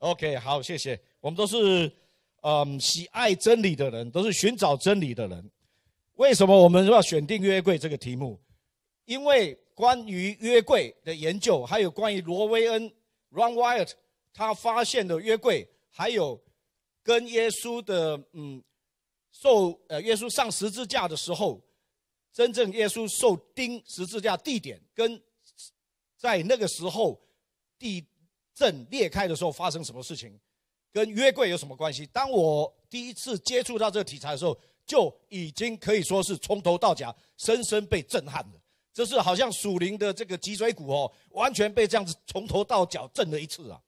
OK，好，谢谢。我们都是，嗯，喜爱真理的人，都是寻找真理的人。为什么我们要选定约柜这个题目？因为关于约柜的研究，还有关于罗威恩 （Run Wild） 他发现的约柜，还有跟耶稣的，嗯，受呃耶稣上十字架的时候，真正耶稣受钉十字架地点，跟在那个时候地。震裂开的时候发生什么事情，跟约柜有什么关系？当我第一次接触到这个题材的时候，就已经可以说是从头到脚深深被震撼了。这是好像蜀灵的这个脊椎骨哦，完全被这样子从头到脚震了一次啊。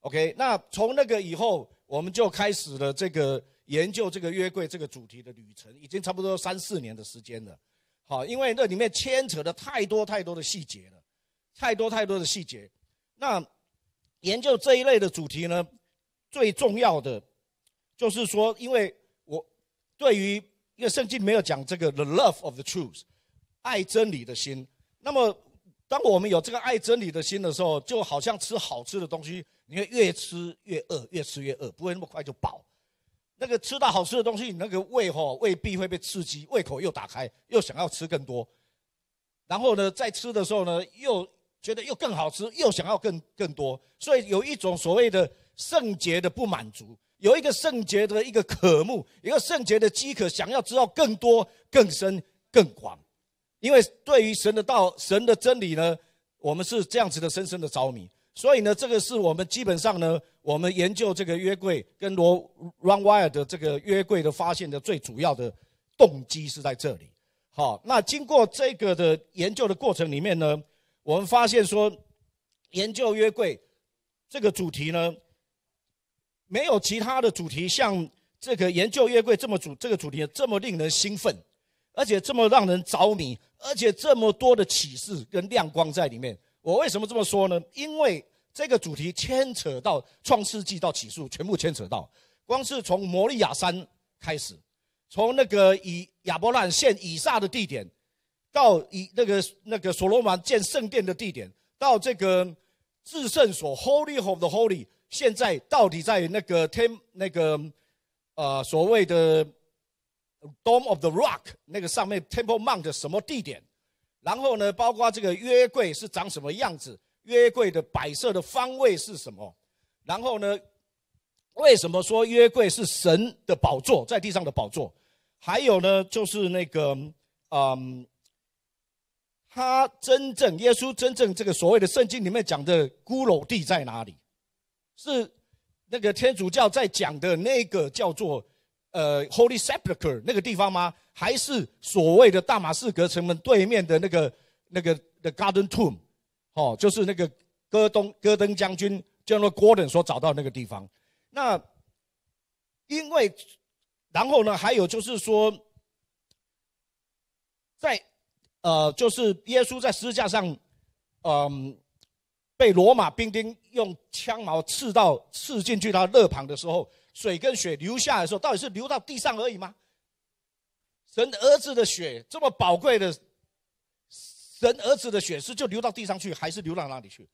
OK，那从那个以后，我们就开始了这个研究这个约柜这个主题的旅程，已经差不多三四年的时间了。好，因为那里面牵扯的太多太多的细节了，太多太多的细节。那研究这一类的主题呢，最重要的就是说，因为我对于因为圣经没有讲这个 the love of the truth，爱真理的心。那么，当我们有这个爱真理的心的时候，就好像吃好吃的东西，你会越吃越饿，越吃越饿，不会那么快就饱。那个吃到好吃的东西，你那个胃吼未必会被刺激，胃口又打开，又想要吃更多。然后呢，在吃的时候呢，又觉得又更好吃，又想要更更多，所以有一种所谓的圣洁的不满足，有一个圣洁的一个渴慕，一个圣洁的饥渴，想要知道更多、更深、更广。因为对于神的道、神的真理呢，我们是这样子的深深的着迷。所以呢，这个是我们基本上呢，我们研究这个约柜跟罗 Run Wild 的这个约柜的发现的最主要的动机是在这里。好，那经过这个的研究的过程里面呢。我们发现说，研究约柜这个主题呢，没有其他的主题像这个研究约柜这么主这个主题这么令人兴奋，而且这么让人着迷，而且这么多的启示跟亮光在里面。我为什么这么说呢？因为这个主题牵扯到创世纪到起诉，全部牵扯到，光是从摩利亚山开始，从那个以亚伯兰县以撒的地点。到以那个那个所罗门建圣殿的地点，到这个至圣所 （Holy of the Holy），现在到底在那个天那个呃所谓的 Dome of the Rock 那个上面 Temple Mount 什么地点？然后呢，包括这个约柜是长什么样子，约柜的摆设的方位是什么？然后呢，为什么说约柜是神的宝座，在地上的宝座？还有呢，就是那个嗯。他真正耶稣真正这个所谓的圣经里面讲的骷髅地在哪里？是那个天主教在讲的那个叫做呃 Holy Sepulchre 那个地方吗？还是所谓的大马士革城门对面的那个那个的 Garden Tomb？哦，就是那个戈登戈登将军叫做 Gordon 所找到那个地方。那因为然后呢，还有就是说在。呃，就是耶稣在十字架上，嗯，被罗马兵丁用枪矛刺到刺进去他肋旁的时候，水跟血流下来的时候，到底是流到地上而已吗？神儿子的血这么宝贵的，神儿子的血是就流到地上去，还是流到哪里去？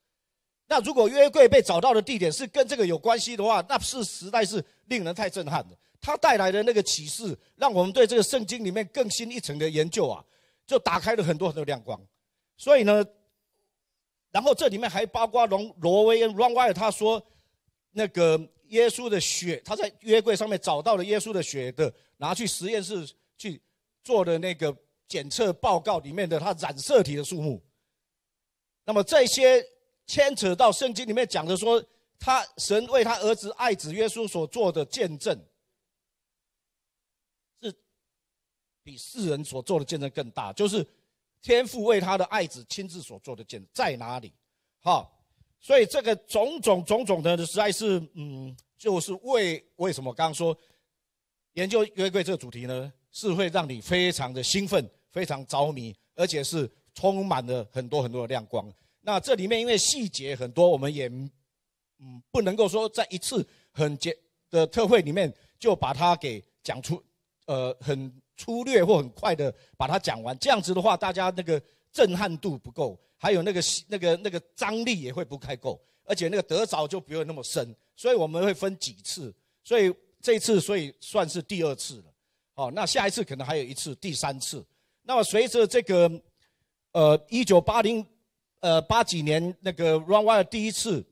那如果约柜被找到的地点是跟这个有关系的话，那是实在是令人太震撼的。他带来的那个启示，让我们对这个圣经里面更新一层的研究啊。就打开了很多很多亮光，所以呢，然后这里面还包括罗挪威 runway，他说那个耶稣的血，他在约柜上面找到了耶稣的血的，拿去实验室去做的那个检测报告里面的他染色体的数目。那么这些牵扯到圣经里面讲的说，他神为他儿子爱子耶稣所做的见证。比世人所做的见证更大，就是天父为他的爱子亲自所做的见证在哪里？哈，所以这个种种种种的，实在是，嗯，就是为为什么刚刚说研究约柜这个主题呢，是会让你非常的兴奋，非常着迷，而且是充满了很多很多的亮光。那这里面因为细节很多，我们也，嗯，不能够说在一次很简的特会里面就把它给讲出，呃，很。粗略或很快的把它讲完，这样子的话，大家那个震撼度不够，还有那个那个那个张力也会不太够，而且那个得着就不用那么深，所以我们会分几次，所以这次所以算是第二次了，哦，那下一次可能还有一次第三次。那么随着这个，呃，一九八零，呃八几年那个 r u n w e 的第一次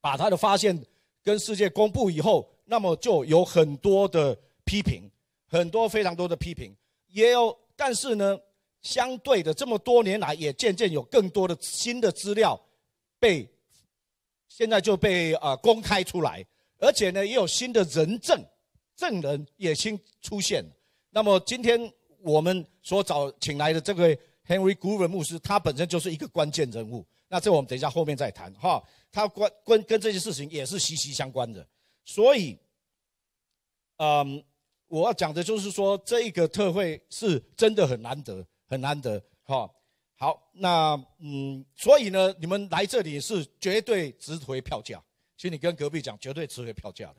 把他的发现跟世界公布以后，那么就有很多的批评。很多非常多的批评，也有，但是呢，相对的，这么多年来，也渐渐有更多的新的资料被现在就被啊公开出来，而且呢，也有新的人证证人也新出现。那么，今天我们所找请来的这个 Henry Grover 牧师，他本身就是一个关键人物。那这我们等一下后面再谈哈，他关关跟这些事情也是息息相关的，所以，嗯。我要讲的就是说，这一个特惠是真的很难得，很难得，哈。好，那嗯，所以呢，你们来这里是绝对值回票价，请你跟隔壁讲，绝对值回票价的。